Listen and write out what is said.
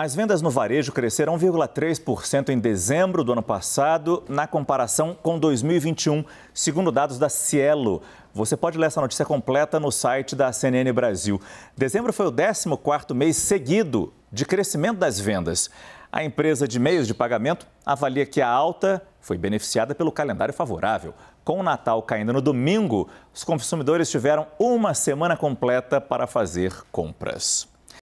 As vendas no varejo cresceram 1,3% em dezembro do ano passado, na comparação com 2021, segundo dados da Cielo. Você pode ler essa notícia completa no site da CNN Brasil. Dezembro foi o 14º mês seguido de crescimento das vendas. A empresa de meios de pagamento avalia que a alta foi beneficiada pelo calendário favorável. Com o Natal caindo no domingo, os consumidores tiveram uma semana completa para fazer compras.